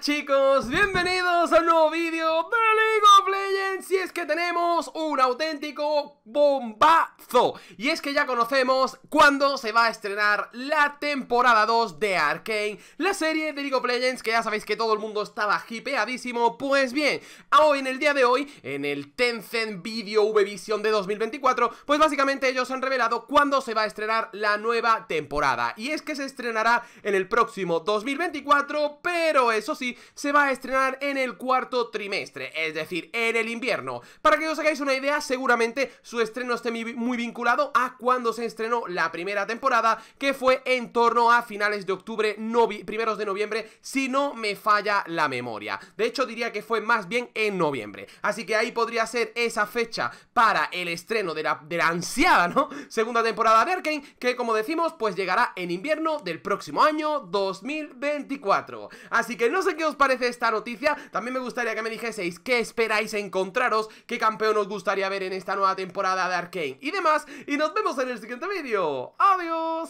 chicos, bienvenidos a un nuevo vídeo que tenemos un auténtico bombazo. Y es que ya conocemos cuándo se va a estrenar la temporada 2 de Arkane, la serie de League of Legends que ya sabéis que todo el mundo estaba hipeadísimo. Pues bien, hoy en el día de hoy, en el Tencent Video v Visión de 2024, pues básicamente ellos han revelado cuándo se va a estrenar la nueva temporada. Y es que se estrenará en el próximo 2024, pero eso sí, se va a estrenar en el cuarto trimestre, es decir, en el invierno. Para que os hagáis una idea, seguramente su estreno esté muy vinculado a cuando se estrenó la primera temporada, que fue en torno a finales de octubre, primeros de noviembre, si no me falla la memoria. De hecho, diría que fue más bien en noviembre. Así que ahí podría ser esa fecha para el estreno de la, de la ansiada, ¿no? Segunda temporada de Arkane, que como decimos, pues llegará en invierno del próximo año 2024. Así que no sé qué os parece esta noticia, también me gustaría que me dijeseis qué esperáis encontraros qué campeón nos gustaría ver en esta nueva temporada de Arkane y demás. Y nos vemos en el siguiente vídeo. ¡Adiós!